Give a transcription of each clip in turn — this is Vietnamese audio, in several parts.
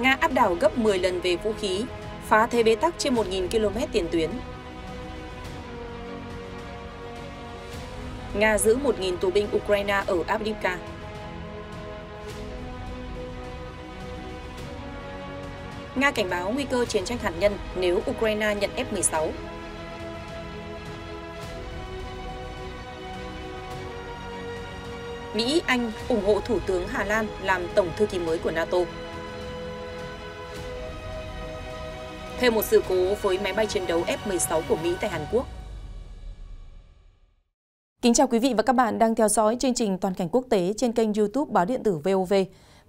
Nga áp đảo gấp 10 lần về vũ khí, phá thế bế tắc trên 1.000 km tiền tuyến. Nga giữ 1.000 tù binh Ukraine ở Avdiivka. Nga cảnh báo nguy cơ chiến tranh hạt nhân nếu Ukraine nhận F-16. Mỹ, Anh ủng hộ Thủ tướng Hà Lan làm Tổng thư ký mới của NATO. thêm một sự cố với máy bay chiến đấu F-16 của Mỹ tại Hàn Quốc. Kính chào quý vị và các bạn đang theo dõi chương trình Toàn cảnh quốc tế trên kênh YouTube Báo điện tử VOV.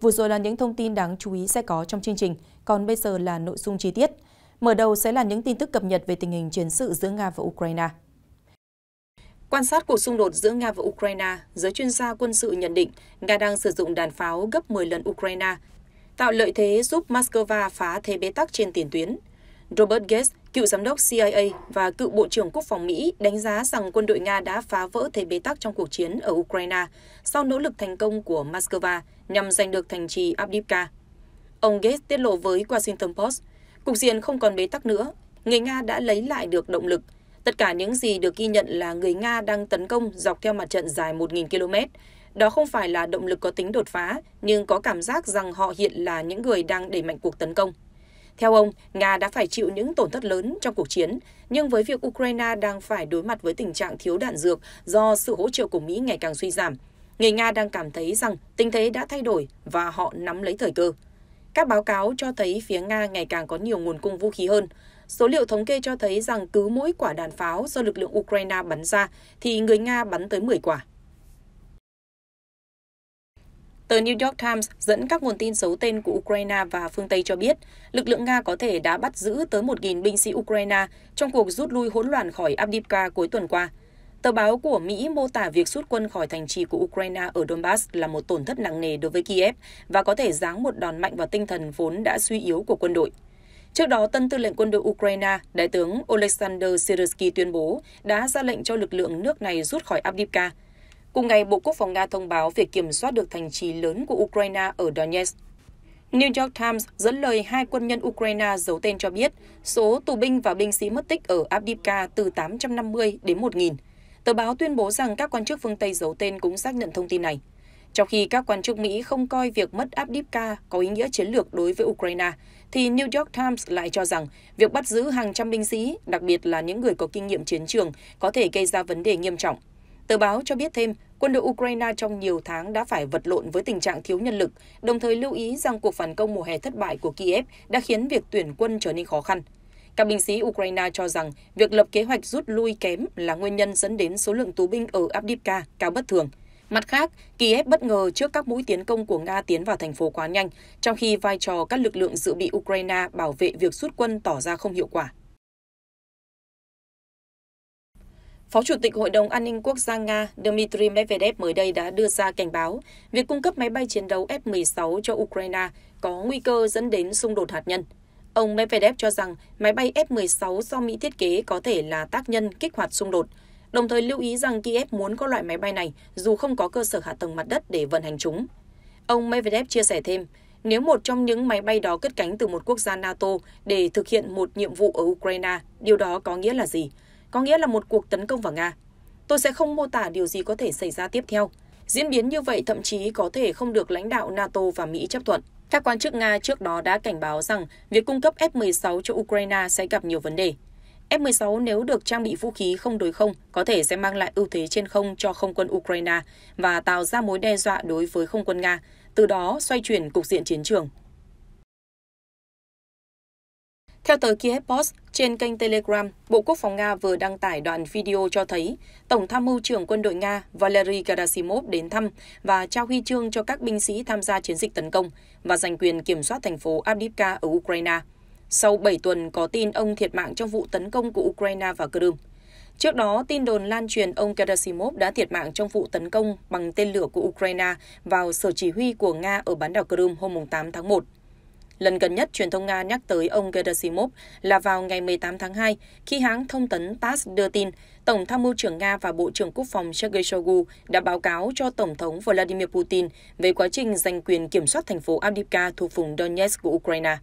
Vừa rồi là những thông tin đáng chú ý sẽ có trong chương trình, còn bây giờ là nội dung chi tiết. Mở đầu sẽ là những tin tức cập nhật về tình hình chiến sự giữa Nga và Ukraine. Quan sát cuộc xung đột giữa Nga và Ukraine, giới chuyên gia quân sự nhận định Nga đang sử dụng đàn pháo gấp 10 lần Ukraine, tạo lợi thế giúp Moscow phá thế bế tắc trên tiền tuyến. Robert Gates, cựu giám đốc CIA và cựu Bộ trưởng Quốc phòng Mỹ đánh giá rằng quân đội Nga đã phá vỡ thế bế tắc trong cuộc chiến ở Ukraine sau nỗ lực thành công của Moscow nhằm giành được thành trì Avdiivka. Ông Gates tiết lộ với Washington Post, cục diện không còn bế tắc nữa, người Nga đã lấy lại được động lực. Tất cả những gì được ghi nhận là người Nga đang tấn công dọc theo mặt trận dài 1.000 km. Đó không phải là động lực có tính đột phá, nhưng có cảm giác rằng họ hiện là những người đang đẩy mạnh cuộc tấn công. Theo ông, Nga đã phải chịu những tổn thất lớn trong cuộc chiến, nhưng với việc Ukraine đang phải đối mặt với tình trạng thiếu đạn dược do sự hỗ trợ của Mỹ ngày càng suy giảm, người Nga đang cảm thấy rằng tình thế đã thay đổi và họ nắm lấy thời cơ. Các báo cáo cho thấy phía Nga ngày càng có nhiều nguồn cung vũ khí hơn. Số liệu thống kê cho thấy rằng cứ mỗi quả đạn pháo do lực lượng Ukraine bắn ra thì người Nga bắn tới 10 quả. Tờ New York Times dẫn các nguồn tin xấu tên của Ukraine và phương Tây cho biết, lực lượng Nga có thể đã bắt giữ tới 1.000 binh sĩ Ukraine trong cuộc rút lui hỗn loạn khỏi Avdiivka cuối tuần qua. Tờ báo của Mỹ mô tả việc rút quân khỏi thành trì của Ukraine ở Donbass là một tổn thất nặng nề đối với Kiev và có thể giáng một đòn mạnh vào tinh thần vốn đã suy yếu của quân đội. Trước đó, tân tư lệnh quân đội Ukraine, đại tướng Oleksandr Syrsky tuyên bố đã ra lệnh cho lực lượng nước này rút khỏi Avdiivka. Cùng ngày, Bộ Quốc phòng Nga thông báo việc kiểm soát được thành trì lớn của Ukraine ở Donetsk. New York Times dẫn lời hai quân nhân Ukraine giấu tên cho biết số tù binh và binh sĩ mất tích ở Abdivka từ 850 đến 1.000. Tờ báo tuyên bố rằng các quan chức phương Tây giấu tên cũng xác nhận thông tin này. Trong khi các quan chức Mỹ không coi việc mất Abdivka có ý nghĩa chiến lược đối với Ukraine, thì New York Times lại cho rằng việc bắt giữ hàng trăm binh sĩ, đặc biệt là những người có kinh nghiệm chiến trường, có thể gây ra vấn đề nghiêm trọng Tờ báo cho biết thêm, quân đội Ukraine trong nhiều tháng đã phải vật lộn với tình trạng thiếu nhân lực, đồng thời lưu ý rằng cuộc phản công mùa hè thất bại của Kiev đã khiến việc tuyển quân trở nên khó khăn. Các binh sĩ Ukraine cho rằng việc lập kế hoạch rút lui kém là nguyên nhân dẫn đến số lượng tù binh ở Abdivka cao bất thường. Mặt khác, Kiev bất ngờ trước các mũi tiến công của Nga tiến vào thành phố quá nhanh, trong khi vai trò các lực lượng dự bị Ukraine bảo vệ việc rút quân tỏ ra không hiệu quả. Phó Chủ tịch Hội đồng An ninh Quốc gia Nga Dmitry Medvedev mới đây đã đưa ra cảnh báo việc cung cấp máy bay chiến đấu F-16 cho Ukraine có nguy cơ dẫn đến xung đột hạt nhân. Ông Medvedev cho rằng máy bay F-16 do Mỹ thiết kế có thể là tác nhân kích hoạt xung đột, đồng thời lưu ý rằng Kiev muốn có loại máy bay này dù không có cơ sở hạ tầng mặt đất để vận hành chúng. Ông Medvedev chia sẻ thêm, nếu một trong những máy bay đó cất cánh từ một quốc gia NATO để thực hiện một nhiệm vụ ở Ukraine, điều đó có nghĩa là gì? có nghĩa là một cuộc tấn công vào Nga. Tôi sẽ không mô tả điều gì có thể xảy ra tiếp theo. Diễn biến như vậy thậm chí có thể không được lãnh đạo NATO và Mỹ chấp thuận. Các quan chức Nga trước đó đã cảnh báo rằng việc cung cấp F-16 cho Ukraine sẽ gặp nhiều vấn đề. F-16 nếu được trang bị vũ khí không đối không có thể sẽ mang lại ưu thế trên không cho không quân Ukraine và tạo ra mối đe dọa đối với không quân Nga, từ đó xoay chuyển cục diện chiến trường. Theo tờ Kiev Post, trên kênh Telegram, Bộ Quốc phòng Nga vừa đăng tải đoạn video cho thấy Tổng tham mưu trưởng quân đội Nga Valery Gerasimov đến thăm và trao huy chương cho các binh sĩ tham gia chiến dịch tấn công và giành quyền kiểm soát thành phố Avdiivka ở Ukraine. Sau 7 tuần có tin ông thiệt mạng trong vụ tấn công của Ukraine và Crimea. Trước đó, tin đồn lan truyền ông Gerasimov đã thiệt mạng trong vụ tấn công bằng tên lửa của Ukraine vào sở chỉ huy của Nga ở bán đảo Crimea hôm 8 tháng 1. Lần gần nhất, truyền thông Nga nhắc tới ông Gerasimov là vào ngày 18 tháng 2, khi hãng thông tấn TASS đưa tin Tổng tham mưu trưởng Nga và Bộ trưởng Quốc phòng Sergei Shoigu đã báo cáo cho Tổng thống Vladimir Putin về quá trình giành quyền kiểm soát thành phố Avdiivka thuộc vùng Donetsk của Ukraine.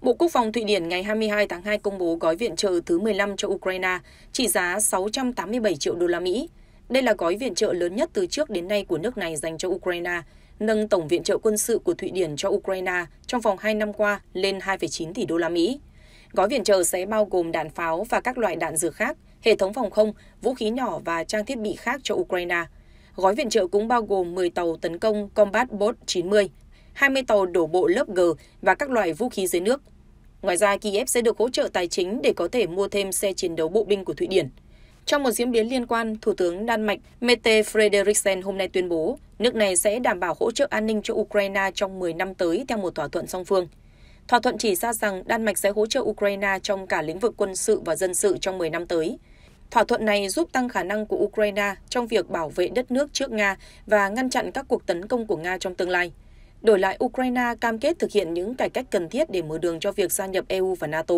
Bộ Quốc phòng Thụy Điển ngày 22 tháng 2 công bố gói viện trợ thứ 15 cho Ukraine trị giá 687 triệu đô la Mỹ. Đây là gói viện trợ lớn nhất từ trước đến nay của nước này dành cho Ukraine, nâng tổng viện trợ quân sự của Thụy Điển cho Ukraine trong vòng 2 năm qua lên 2,9 tỷ đô la Mỹ. Gói viện trợ sẽ bao gồm đạn pháo và các loại đạn dược khác, hệ thống phòng không, vũ khí nhỏ và trang thiết bị khác cho Ukraine. Gói viện trợ cũng bao gồm 10 tàu tấn công Combat Bot 90, 20 tàu đổ bộ lớp G và các loại vũ khí dưới nước. Ngoài ra, Kiev sẽ được hỗ trợ tài chính để có thể mua thêm xe chiến đấu bộ binh của Thụy Điển. Trong một diễn biến liên quan, Thủ tướng Đan Mạch Mette Frederiksen hôm nay tuyên bố nước này sẽ đảm bảo hỗ trợ an ninh cho Ukraine trong 10 năm tới theo một thỏa thuận song phương. Thỏa thuận chỉ ra rằng Đan Mạch sẽ hỗ trợ Ukraine trong cả lĩnh vực quân sự và dân sự trong 10 năm tới. Thỏa thuận này giúp tăng khả năng của Ukraine trong việc bảo vệ đất nước trước Nga và ngăn chặn các cuộc tấn công của Nga trong tương lai. Đổi lại, Ukraine cam kết thực hiện những cải cách cần thiết để mở đường cho việc gia nhập EU và NATO.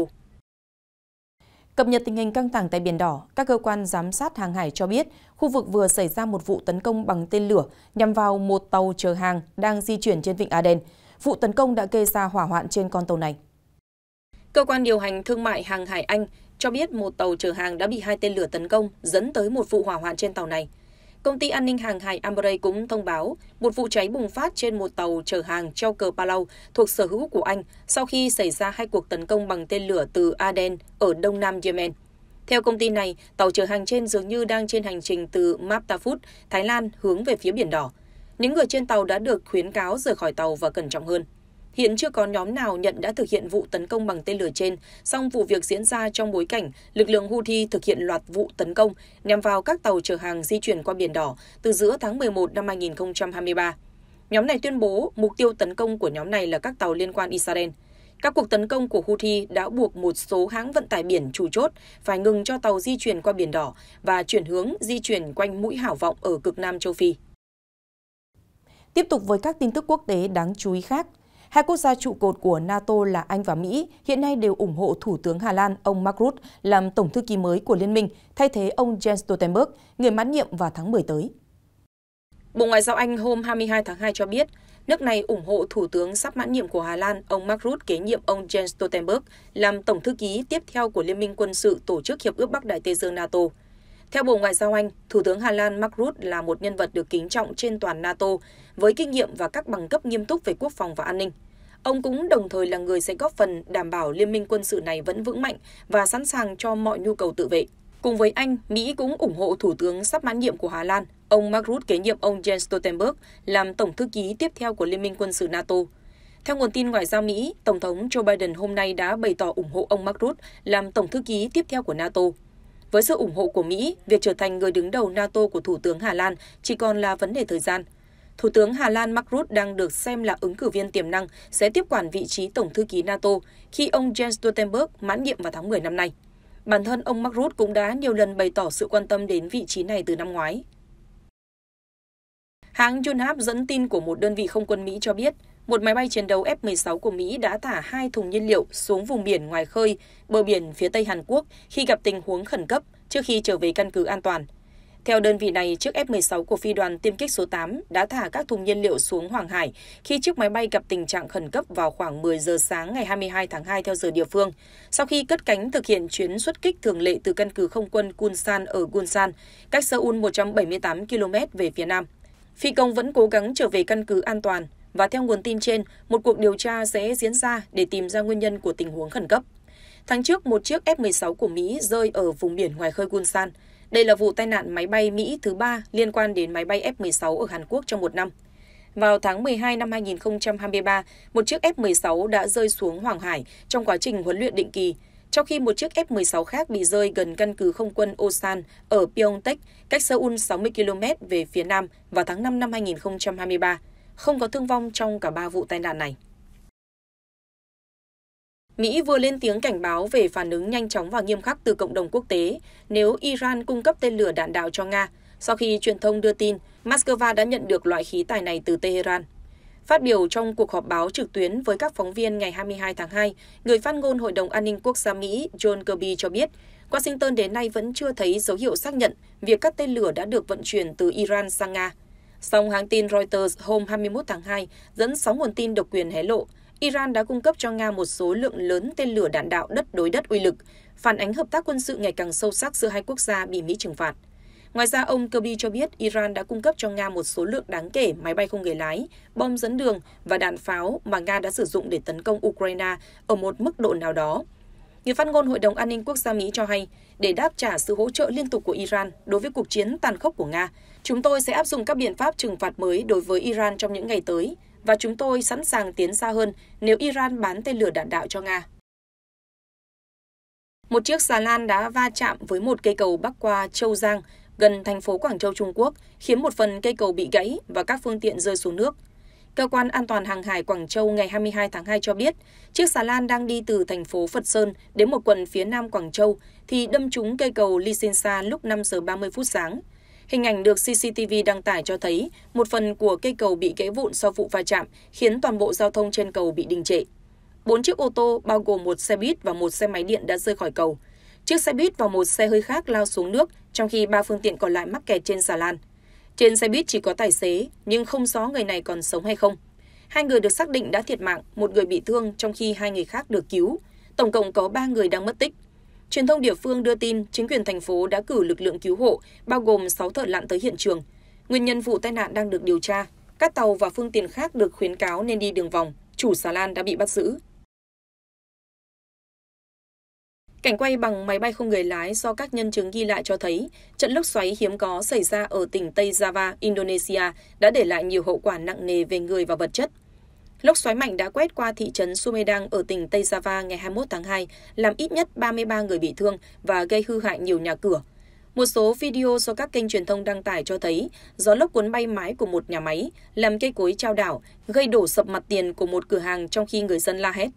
Cập nhật tình hình căng thẳng tại Biển Đỏ, các cơ quan giám sát hàng hải cho biết khu vực vừa xảy ra một vụ tấn công bằng tên lửa nhằm vào một tàu chở hàng đang di chuyển trên vịnh Aden. Vụ tấn công đã gây ra hỏa hoạn trên con tàu này. Cơ quan điều hành thương mại hàng hải Anh cho biết một tàu chở hàng đã bị hai tên lửa tấn công, dẫn tới một vụ hỏa hoạn trên tàu này. Công ty an ninh hàng hải Ambrey cũng thông báo một vụ cháy bùng phát trên một tàu chở hàng treo cờ Palau thuộc sở hữu của Anh sau khi xảy ra hai cuộc tấn công bằng tên lửa từ Aden ở đông nam Yemen. Theo công ty này, tàu chở hàng trên dường như đang trên hành trình từ Maptafut, Thái Lan hướng về phía Biển Đỏ. Những người trên tàu đã được khuyến cáo rời khỏi tàu và cẩn trọng hơn. Hiện chưa có nhóm nào nhận đã thực hiện vụ tấn công bằng tên lửa trên, song vụ việc diễn ra trong bối cảnh lực lượng Houthi thực hiện loạt vụ tấn công nhằm vào các tàu chở hàng di chuyển qua Biển Đỏ từ giữa tháng 11 năm 2023. Nhóm này tuyên bố mục tiêu tấn công của nhóm này là các tàu liên quan Israel. Các cuộc tấn công của Houthi đã buộc một số hãng vận tải biển chủ chốt phải ngừng cho tàu di chuyển qua Biển Đỏ và chuyển hướng di chuyển quanh mũi hảo vọng ở cực Nam châu Phi. Tiếp tục với các tin tức quốc tế đáng chú ý khác, Hai quốc gia trụ cột của NATO là Anh và Mỹ hiện nay đều ủng hộ Thủ tướng Hà Lan ông Mark Rutte làm Tổng thư ký mới của liên minh, thay thế ông Jens Stoltenberg, người mãn nhiệm vào tháng 10 tới. Bộ Ngoại giao Anh hôm 22 tháng 2 cho biết, nước này ủng hộ Thủ tướng sắp mãn nhiệm của Hà Lan ông Mark Rutte kế nhiệm ông Jens Stoltenberg làm Tổng thư ký tiếp theo của Liên minh quân sự Tổ chức Hiệp ước Bắc Đại Tây Dương NATO – theo Bộ Ngoại giao Anh, Thủ tướng Hà Lan Mark Rutte là một nhân vật được kính trọng trên toàn NATO với kinh nghiệm và các bằng cấp nghiêm túc về quốc phòng và an ninh. Ông cũng đồng thời là người sẽ góp phần đảm bảo liên minh quân sự này vẫn vững mạnh và sẵn sàng cho mọi nhu cầu tự vệ. Cùng với Anh, Mỹ cũng ủng hộ Thủ tướng sắp mãn nhiệm của Hà Lan, ông Mark Rutte kế nhiệm ông Jens Stoltenberg làm Tổng thư ký tiếp theo của Liên minh quân sự NATO. Theo nguồn tin ngoại giao Mỹ, Tổng thống Joe Biden hôm nay đã bày tỏ ủng hộ ông Mark Rutte làm Tổng thư ký tiếp theo của NATO với sự ủng hộ của Mỹ, việc trở thành người đứng đầu NATO của Thủ tướng Hà Lan chỉ còn là vấn đề thời gian. Thủ tướng Hà Lan Mark Rutte đang được xem là ứng cử viên tiềm năng sẽ tiếp quản vị trí Tổng thư ký NATO khi ông Jens Stoltenberg mãn nhiệm vào tháng 10 năm nay. Bản thân ông Mark Rutte cũng đã nhiều lần bày tỏ sự quan tâm đến vị trí này từ năm ngoái. Hãng Yonhap dẫn tin của một đơn vị không quân Mỹ cho biết, một máy bay chiến đấu F-16 của Mỹ đã thả hai thùng nhiên liệu xuống vùng biển ngoài khơi, bờ biển phía Tây Hàn Quốc khi gặp tình huống khẩn cấp trước khi trở về căn cứ an toàn. Theo đơn vị này, chiếc F-16 của phi đoàn tiêm kích số 8 đã thả các thùng nhiên liệu xuống Hoàng Hải khi chiếc máy bay gặp tình trạng khẩn cấp vào khoảng 10 giờ sáng ngày 22 tháng 2 theo giờ địa phương. Sau khi cất cánh thực hiện chuyến xuất kích thường lệ từ căn cứ không quân gunsan ở Gunsan, cách Seoul 178 km về phía nam. Phi công vẫn cố gắng trở về căn cứ an toàn và theo nguồn tin trên, một cuộc điều tra sẽ diễn ra để tìm ra nguyên nhân của tình huống khẩn cấp. Tháng trước, một chiếc F-16 của Mỹ rơi ở vùng biển ngoài khơi Gunsan. Đây là vụ tai nạn máy bay Mỹ thứ ba liên quan đến máy bay F-16 ở Hàn Quốc trong một năm. Vào tháng 12 năm 2023, một chiếc F-16 đã rơi xuống Hoàng Hải trong quá trình huấn luyện định kỳ, trong khi một chiếc F-16 khác bị rơi gần căn cứ không quân Osan ở Pyeongtaek, cách Seoul 60 km về phía nam vào tháng 5 năm 2023 không có thương vong trong cả ba vụ tai nạn này. Mỹ vừa lên tiếng cảnh báo về phản ứng nhanh chóng và nghiêm khắc từ cộng đồng quốc tế nếu Iran cung cấp tên lửa đạn đạo cho Nga, sau khi truyền thông đưa tin Moscow đã nhận được loại khí tài này từ Tehran. Phát biểu trong cuộc họp báo trực tuyến với các phóng viên ngày 22 tháng 2, người phát ngôn Hội đồng An ninh Quốc gia Mỹ John Kirby cho biết, Washington đến nay vẫn chưa thấy dấu hiệu xác nhận việc các tên lửa đã được vận chuyển từ Iran sang Nga Song hãng tin Reuters hôm 21 tháng 2 dẫn 6 nguồn tin độc quyền hé lộ, Iran đã cung cấp cho Nga một số lượng lớn tên lửa đạn đạo đất đối đất uy lực, phản ánh hợp tác quân sự ngày càng sâu sắc giữa hai quốc gia bị Mỹ trừng phạt. Ngoài ra, ông Kirby cho biết Iran đã cung cấp cho Nga một số lượng đáng kể máy bay không người lái, bom dẫn đường và đạn pháo mà Nga đã sử dụng để tấn công Ukraine ở một mức độ nào đó, Người phát ngôn Hội đồng An ninh Quốc gia Mỹ cho hay, để đáp trả sự hỗ trợ liên tục của Iran đối với cuộc chiến tàn khốc của Nga, chúng tôi sẽ áp dụng các biện pháp trừng phạt mới đối với Iran trong những ngày tới và chúng tôi sẵn sàng tiến xa hơn nếu Iran bán tên lửa đạn đạo cho Nga. Một chiếc xà lan đã va chạm với một cây cầu bắc qua Châu Giang, gần thành phố Quảng Châu, Trung Quốc, khiến một phần cây cầu bị gãy và các phương tiện rơi xuống nước. Cơ quan An toàn Hàng hải Quảng Châu ngày 22 tháng 2 cho biết, chiếc xà lan đang đi từ thành phố Phật Sơn đến một quận phía nam Quảng Châu thì đâm trúng cây cầu Lisinsa lúc 5 giờ 30 phút sáng. Hình ảnh được CCTV đăng tải cho thấy một phần của cây cầu bị gãy vụn sau vụ va chạm, khiến toàn bộ giao thông trên cầu bị đình trệ. Bốn chiếc ô tô bao gồm một xe buýt và một xe máy điện đã rơi khỏi cầu. Chiếc xe buýt và một xe hơi khác lao xuống nước, trong khi ba phương tiện còn lại mắc kẹt trên xà lan. Trên xe buýt chỉ có tài xế, nhưng không rõ người này còn sống hay không. Hai người được xác định đã thiệt mạng, một người bị thương trong khi hai người khác được cứu. Tổng cộng có ba người đang mất tích. Truyền thông địa phương đưa tin chính quyền thành phố đã cử lực lượng cứu hộ, bao gồm 6 thợ lặn tới hiện trường. Nguyên nhân vụ tai nạn đang được điều tra. Các tàu và phương tiện khác được khuyến cáo nên đi đường vòng. Chủ xà lan đã bị bắt giữ. Cảnh quay bằng máy bay không người lái do các nhân chứng ghi lại cho thấy, trận lốc xoáy hiếm có xảy ra ở tỉnh Tây Java, Indonesia đã để lại nhiều hậu quả nặng nề về người và vật chất. Lốc xoáy mạnh đã quét qua thị trấn Sumedang ở tỉnh Tây Java ngày 21 tháng 2, làm ít nhất 33 người bị thương và gây hư hại nhiều nhà cửa. Một số video do các kênh truyền thông đăng tải cho thấy gió lốc cuốn bay mái của một nhà máy, làm cây cối trao đảo, gây đổ sập mặt tiền của một cửa hàng trong khi người dân la hét.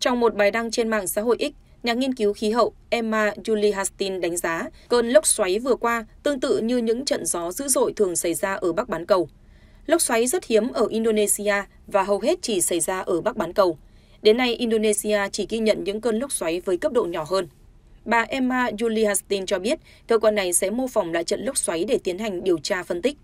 Trong một bài đăng trên mạng xã hội X, nhà nghiên cứu khí hậu Emma Julie Hastin đánh giá cơn lốc xoáy vừa qua tương tự như những trận gió dữ dội thường xảy ra ở Bắc Bán Cầu. Lốc xoáy rất hiếm ở Indonesia và hầu hết chỉ xảy ra ở Bắc Bán Cầu. Đến nay, Indonesia chỉ ghi nhận những cơn lốc xoáy với cấp độ nhỏ hơn. Bà Emma Julie Hastin cho biết cơ quan này sẽ mô phỏng lại trận lốc xoáy để tiến hành điều tra phân tích.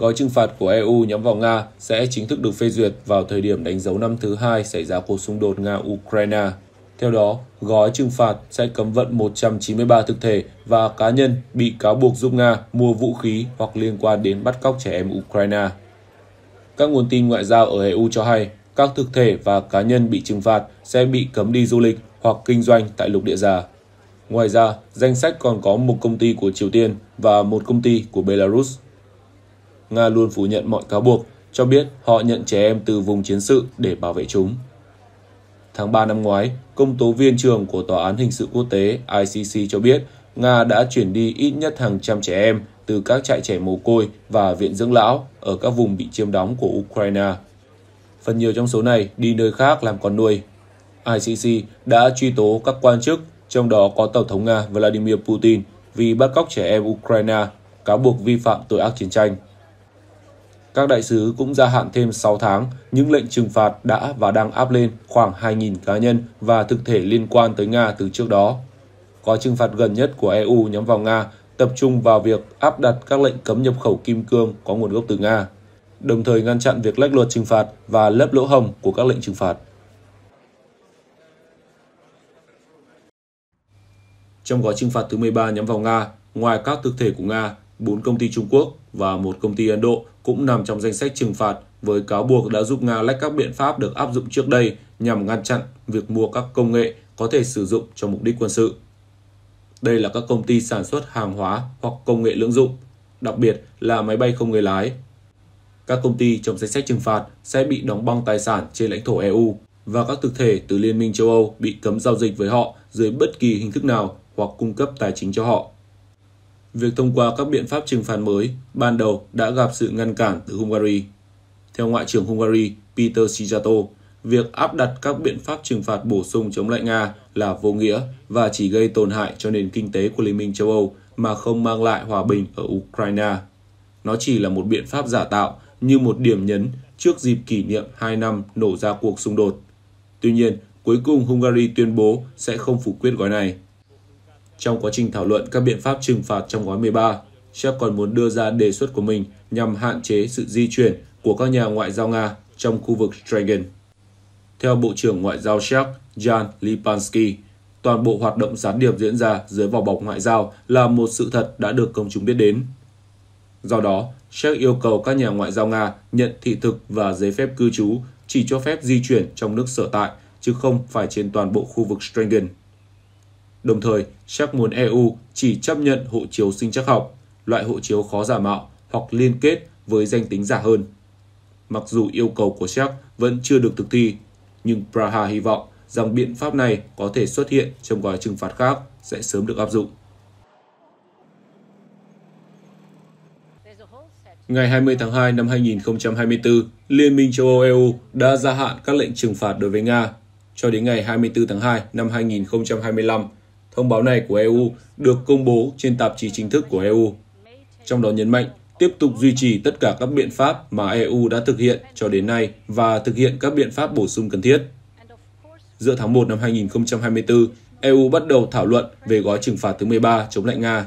Gói trừng phạt của EU nhắm vào Nga sẽ chính thức được phê duyệt vào thời điểm đánh dấu năm thứ hai xảy ra cuộc xung đột Nga-Ukraine. Theo đó, gói trừng phạt sẽ cấm vận 193 thực thể và cá nhân bị cáo buộc giúp Nga mua vũ khí hoặc liên quan đến bắt cóc trẻ em Ukraine. Các nguồn tin ngoại giao ở EU cho hay, các thực thể và cá nhân bị trừng phạt sẽ bị cấm đi du lịch hoặc kinh doanh tại lục địa già. Ngoài ra, danh sách còn có một công ty của Triều Tiên và một công ty của Belarus. Nga luôn phủ nhận mọi cáo buộc, cho biết họ nhận trẻ em từ vùng chiến sự để bảo vệ chúng. Tháng 3 năm ngoái, công tố viên trưởng của Tòa án Hình sự Quốc tế ICC cho biết Nga đã chuyển đi ít nhất hàng trăm trẻ em từ các trại trẻ mồ côi và viện dưỡng lão ở các vùng bị chiếm đóng của Ukraine. Phần nhiều trong số này đi nơi khác làm con nuôi. ICC đã truy tố các quan chức, trong đó có Tổng thống Nga Vladimir Putin vì bắt cóc trẻ em Ukraine, cáo buộc vi phạm tội ác chiến tranh. Các đại sứ cũng gia hạn thêm 6 tháng những lệnh trừng phạt đã và đang áp lên khoảng 2.000 cá nhân và thực thể liên quan tới Nga từ trước đó. Có trừng phạt gần nhất của EU nhắm vào Nga tập trung vào việc áp đặt các lệnh cấm nhập khẩu kim cương có nguồn gốc từ Nga, đồng thời ngăn chặn việc lách luật trừng phạt và lấp lỗ hồng của các lệnh trừng phạt. Trong gói trừng phạt thứ 13 nhắm vào Nga, ngoài các thực thể của Nga, 4 công ty Trung Quốc và một công ty Ấn Độ cũng nằm trong danh sách trừng phạt với cáo buộc đã giúp Nga lách các biện pháp được áp dụng trước đây nhằm ngăn chặn việc mua các công nghệ có thể sử dụng cho mục đích quân sự. Đây là các công ty sản xuất hàng hóa hoặc công nghệ lưỡng dụng, đặc biệt là máy bay không người lái. Các công ty trong danh sách trừng phạt sẽ bị đóng băng tài sản trên lãnh thổ EU và các thực thể từ Liên minh châu Âu bị cấm giao dịch với họ dưới bất kỳ hình thức nào hoặc cung cấp tài chính cho họ việc thông qua các biện pháp trừng phạt mới ban đầu đã gặp sự ngăn cản từ Hungary. Theo Ngoại trưởng Hungary Peter Sijato, việc áp đặt các biện pháp trừng phạt bổ sung chống lại Nga là vô nghĩa và chỉ gây tổn hại cho nền kinh tế của Liên minh châu Âu mà không mang lại hòa bình ở Ukraine. Nó chỉ là một biện pháp giả tạo như một điểm nhấn trước dịp kỷ niệm 2 năm nổ ra cuộc xung đột. Tuy nhiên, cuối cùng Hungary tuyên bố sẽ không phủ quyết gói này trong quá trình thảo luận các biện pháp trừng phạt trong gói 13. Séc còn muốn đưa ra đề xuất của mình nhằm hạn chế sự di chuyển của các nhà ngoại giao Nga trong khu vực Schengen. Theo Bộ trưởng Ngoại giao Séc Jan Lipansky, toàn bộ hoạt động gián điệp diễn ra dưới vỏ bọc ngoại giao là một sự thật đã được công chúng biết đến. Do đó, Séc yêu cầu các nhà ngoại giao Nga nhận thị thực và giấy phép cư trú chỉ cho phép di chuyển trong nước sở tại, chứ không phải trên toàn bộ khu vực Schengen. Đồng thời, Séc muốn EU chỉ chấp nhận hộ chiếu sinh chắc học, loại hộ chiếu khó giả mạo hoặc liên kết với danh tính giả hơn. Mặc dù yêu cầu của Séc vẫn chưa được thực thi, nhưng Praha hy vọng rằng biện pháp này có thể xuất hiện trong gói trừng phạt khác sẽ sớm được áp dụng. Ngày 20 tháng 2 năm 2024, Liên minh châu Âu EU đã gia hạn các lệnh trừng phạt đối với Nga. Cho đến ngày 24 tháng 2 năm 2025, Thông báo này của EU được công bố trên tạp chí chính thức của EU, trong đó nhấn mạnh tiếp tục duy trì tất cả các biện pháp mà EU đã thực hiện cho đến nay và thực hiện các biện pháp bổ sung cần thiết. Giữa tháng 1 năm 2024, EU bắt đầu thảo luận về gói trừng phạt thứ 13 chống lại Nga.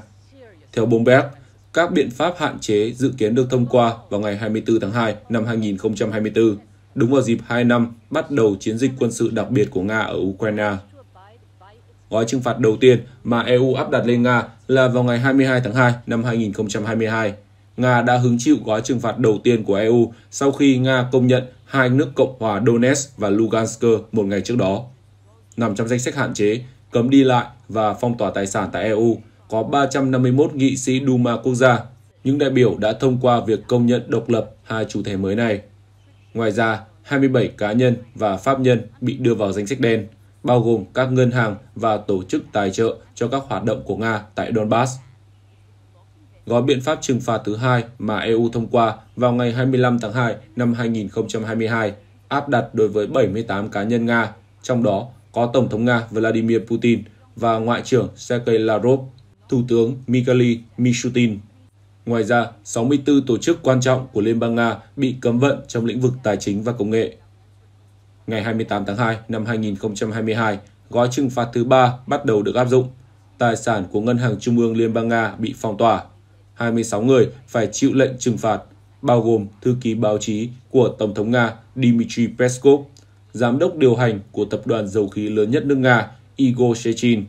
Theo Bloomberg, các biện pháp hạn chế dự kiến được thông qua vào ngày 24 tháng 2 năm 2024, đúng vào dịp 2 năm bắt đầu chiến dịch quân sự đặc biệt của Nga ở Ukraine gói trừng phạt đầu tiên mà EU áp đặt lên Nga là vào ngày 22 tháng 2 năm 2022. Nga đã hứng chịu gói trừng phạt đầu tiên của EU sau khi Nga công nhận hai nước Cộng hòa Donetsk và Lugansk một ngày trước đó. Nằm trong danh sách hạn chế, cấm đi lại và phong tỏa tài sản tại EU, có 351 nghị sĩ Duma quốc gia. Những đại biểu đã thông qua việc công nhận độc lập hai chủ thể mới này. Ngoài ra, 27 cá nhân và pháp nhân bị đưa vào danh sách đen bao gồm các ngân hàng và tổ chức tài trợ cho các hoạt động của Nga tại Donbass. Gói biện pháp trừng phạt thứ hai mà EU thông qua vào ngày 25 tháng 2 năm 2022 áp đặt đối với 78 cá nhân Nga, trong đó có Tổng thống Nga Vladimir Putin và Ngoại trưởng Sergei Lavrov, Thủ tướng Mikhail Mishutin. Ngoài ra, 64 tổ chức quan trọng của Liên bang Nga bị cấm vận trong lĩnh vực tài chính và công nghệ ngày 28 tháng 2 năm 2022, gói trừng phạt thứ ba bắt đầu được áp dụng. Tài sản của Ngân hàng Trung ương Liên bang Nga bị phong tỏa. 26 người phải chịu lệnh trừng phạt, bao gồm thư ký báo chí của Tổng thống Nga Dmitry Peskov, giám đốc điều hành của tập đoàn dầu khí lớn nhất nước Nga Igor Shechin.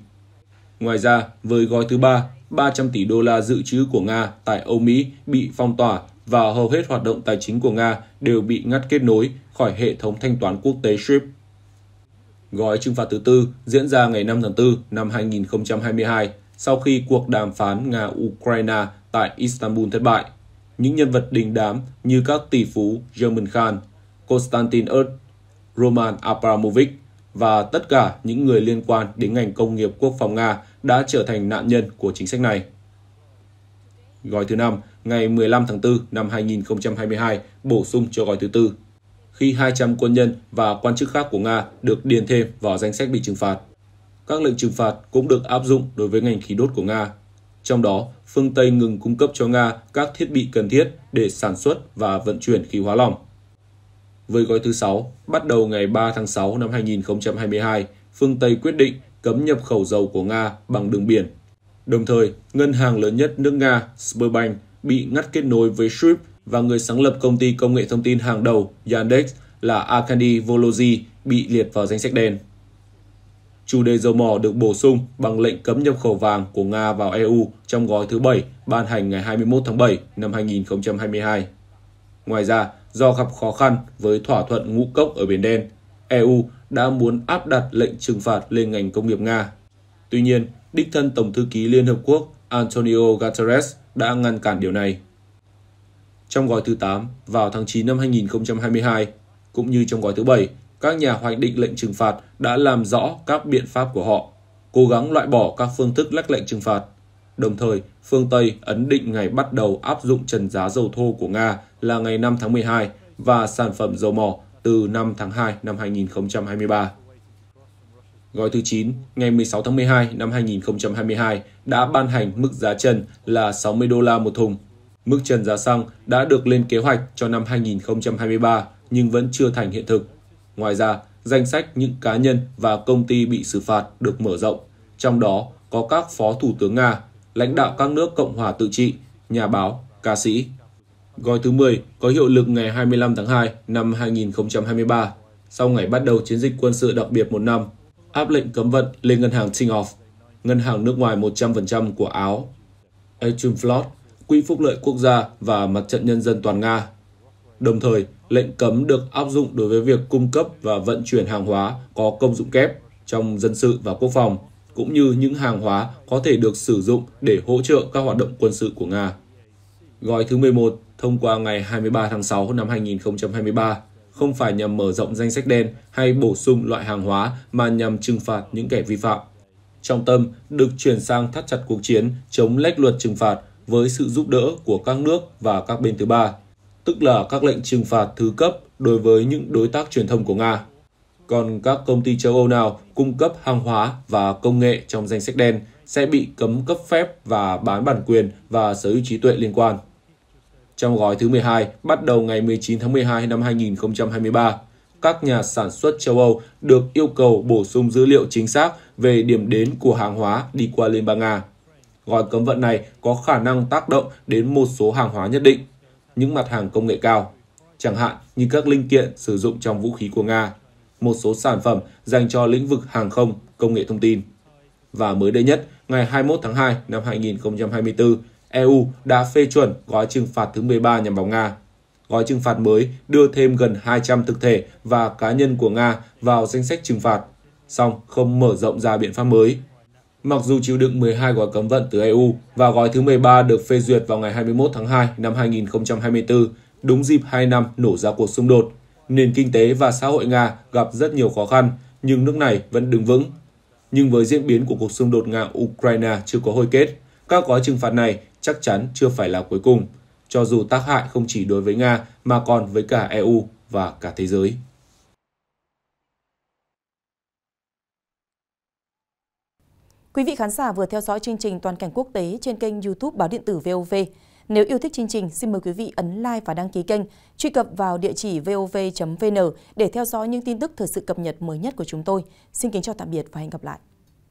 Ngoài ra, với gói thứ ba, 300 tỷ đô la dự trữ của Nga tại Âu Mỹ bị phong tỏa và hầu hết hoạt động tài chính của Nga đều bị ngắt kết nối khỏi hệ thống thanh toán quốc tế SWIFT. Gói trừng phạt thứ tư diễn ra ngày 5 tháng 4 năm 2022 sau khi cuộc đàm phán Nga-Ukraine tại Istanbul thất bại. Những nhân vật đình đám như các tỷ phú German Khan, Konstantin Erd, Roman Abramovich và tất cả những người liên quan đến ngành công nghiệp quốc phòng Nga đã trở thành nạn nhân của chính sách này gói thứ 5 ngày 15 tháng 4 năm 2022 bổ sung cho gói thứ tư khi 200 quân nhân và quan chức khác của Nga được điền thêm vào danh sách bị trừng phạt. Các lệnh trừng phạt cũng được áp dụng đối với ngành khí đốt của Nga. Trong đó, phương Tây ngừng cung cấp cho Nga các thiết bị cần thiết để sản xuất và vận chuyển khí hóa lỏng. Với gói thứ 6, bắt đầu ngày 3 tháng 6 năm 2022, phương Tây quyết định cấm nhập khẩu dầu của Nga bằng đường biển Đồng thời, ngân hàng lớn nhất nước Nga Sberbank bị ngắt kết nối với Shrip và người sáng lập công ty công nghệ thông tin hàng đầu Yandex là Arkady Volozhy bị liệt vào danh sách đen. Chủ đề dầu mỏ được bổ sung bằng lệnh cấm nhập khẩu vàng của Nga vào EU trong gói thứ 7 ban hành ngày 21 tháng 7 năm 2022. Ngoài ra, do gặp khó khăn với thỏa thuận ngũ cốc ở Biển Đen, EU đã muốn áp đặt lệnh trừng phạt lên ngành công nghiệp Nga. Tuy nhiên, đích thân Tổng thư ký Liên Hợp Quốc Antonio Guterres đã ngăn cản điều này. Trong gói thứ 8 vào tháng 9 năm 2022, cũng như trong gói thứ 7, các nhà hoạch định lệnh trừng phạt đã làm rõ các biện pháp của họ, cố gắng loại bỏ các phương thức lách lệnh trừng phạt. Đồng thời, phương Tây ấn định ngày bắt đầu áp dụng trần giá dầu thô của Nga là ngày 5 tháng 12 và sản phẩm dầu mỏ từ 5 tháng 2 năm 2023 gói thứ 9 ngày 16 tháng 12 năm 2022 đã ban hành mức giá trần là 60 đô la một thùng. Mức trần giá xăng đã được lên kế hoạch cho năm 2023 nhưng vẫn chưa thành hiện thực. Ngoài ra, danh sách những cá nhân và công ty bị xử phạt được mở rộng, trong đó có các phó thủ tướng Nga, lãnh đạo các nước Cộng hòa tự trị, nhà báo, ca sĩ. Gói thứ 10 có hiệu lực ngày 25 tháng 2 năm 2023, sau ngày bắt đầu chiến dịch quân sự đặc biệt một năm áp lệnh cấm vận lên ngân hàng Ting ngân hàng nước ngoài 100% của Áo, Atriumflot, Quỹ Phúc lợi Quốc gia và Mặt trận Nhân dân toàn Nga. Đồng thời, lệnh cấm được áp dụng đối với việc cung cấp và vận chuyển hàng hóa có công dụng kép trong dân sự và quốc phòng, cũng như những hàng hóa có thể được sử dụng để hỗ trợ các hoạt động quân sự của Nga. Gói thứ 11 thông qua ngày 23 tháng 6 năm 2023 không phải nhằm mở rộng danh sách đen hay bổ sung loại hàng hóa mà nhằm trừng phạt những kẻ vi phạm. trong tâm được chuyển sang thắt chặt cuộc chiến chống lách luật trừng phạt với sự giúp đỡ của các nước và các bên thứ ba, tức là các lệnh trừng phạt thứ cấp đối với những đối tác truyền thông của Nga. Còn các công ty châu Âu nào cung cấp hàng hóa và công nghệ trong danh sách đen sẽ bị cấm cấp phép và bán bản quyền và sở hữu trí tuệ liên quan. Trong gói thứ 12, bắt đầu ngày 19 tháng 12 năm 2023, các nhà sản xuất châu Âu được yêu cầu bổ sung dữ liệu chính xác về điểm đến của hàng hóa đi qua Liên bang Nga. Gói cấm vận này có khả năng tác động đến một số hàng hóa nhất định, những mặt hàng công nghệ cao, chẳng hạn như các linh kiện sử dụng trong vũ khí của Nga, một số sản phẩm dành cho lĩnh vực hàng không, công nghệ thông tin. Và mới đây nhất, ngày 21 tháng 2 năm 2024, EU đã phê chuẩn gói trừng phạt thứ 13 nhằm vào Nga. Gói trừng phạt mới đưa thêm gần 200 thực thể và cá nhân của Nga vào danh sách trừng phạt, song không mở rộng ra biện pháp mới. Mặc dù chịu đựng 12 gói cấm vận từ EU và gói thứ 13 được phê duyệt vào ngày 21 tháng 2 năm 2024, đúng dịp 2 năm nổ ra cuộc xung đột, nền kinh tế và xã hội Nga gặp rất nhiều khó khăn, nhưng nước này vẫn đứng vững. Nhưng với diễn biến của cuộc xung đột Nga-Ukraine chưa có hồi kết, các gói trừng phạt này chắc chắn chưa phải là cuối cùng, cho dù tác hại không chỉ đối với Nga mà còn với cả EU và cả thế giới. Quý vị khán giả vừa theo dõi chương trình Toàn cảnh quốc tế trên kênh YouTube Báo điện tử VOV. Nếu yêu thích chương trình, xin mời quý vị ấn like và đăng ký kênh, truy cập vào địa chỉ vov.vn để theo dõi những tin tức thời sự cập nhật mới nhất của chúng tôi. Xin kính chào tạm biệt và hẹn gặp lại.